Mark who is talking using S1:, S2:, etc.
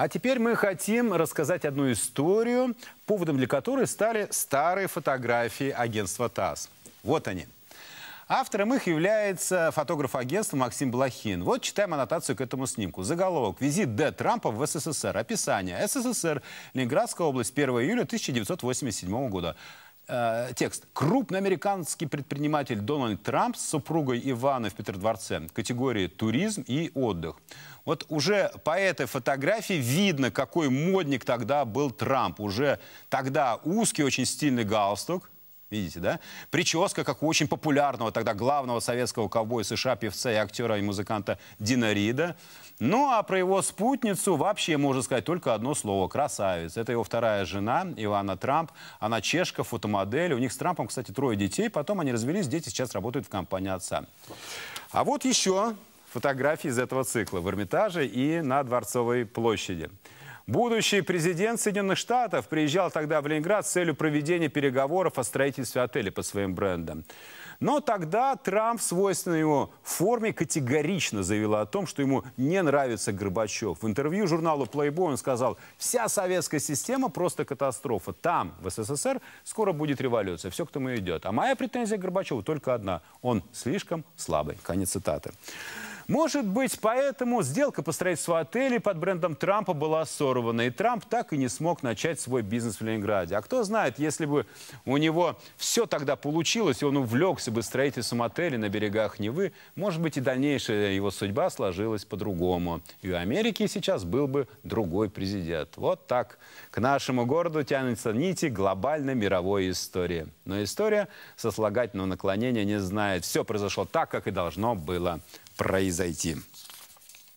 S1: А теперь мы хотим рассказать одну историю, поводом для которой стали старые фотографии агентства ТАСС. Вот они. Автором их является фотограф агентства Максим Блохин. Вот читаем аннотацию к этому снимку. Заголовок «Визит Д. Трампа в СССР». Описание. СССР. Ленинградская область. 1 июля 1987 года. Э, текст. Крупный американский предприниматель Дональд Трамп с супругой Ивана в Петродворце. Категории туризм и отдых. Вот уже по этой фотографии видно, какой модник тогда был Трамп. Уже тогда узкий, очень стильный галстук, Видите, да? Прическа, как у очень популярного тогда главного советского ковбоя США, певца и актера и музыканта Дина Рида. Ну, а про его спутницу вообще можно сказать только одно слово – красавец. Это его вторая жена, Ивана Трамп. Она чешка, фотомодель. У них с Трампом, кстати, трое детей. Потом они развелись, дети сейчас работают в компании отца. А вот еще фотографии из этого цикла в Эрмитаже и на Дворцовой площади. Будущий президент Соединенных Штатов приезжал тогда в Ленинград с целью проведения переговоров о строительстве отеля по своим брендам. Но тогда Трамп в свойственной ему форме категорично заявил о том, что ему не нравится Горбачев. В интервью журналу Playboy он сказал, вся советская система просто катастрофа. Там, в СССР, скоро будет революция. Все к тому идет. А моя претензия к Горбачеву только одна. Он слишком слабый. Конец цитаты. Может быть, поэтому сделка по строительству отелей под брендом Трампа была сорвана, и Трамп так и не смог начать свой бизнес в Ленинграде. А кто знает, если бы у него все тогда получилось, и он увлекся бы строительством отелей на берегах Невы, может быть, и дальнейшая его судьба сложилась по-другому. И у Америки сейчас был бы другой президент. Вот так к нашему городу тянутся нити глобальной мировой истории. Но история сослагательного наклонения не знает. Все произошло так, как и должно было произойти.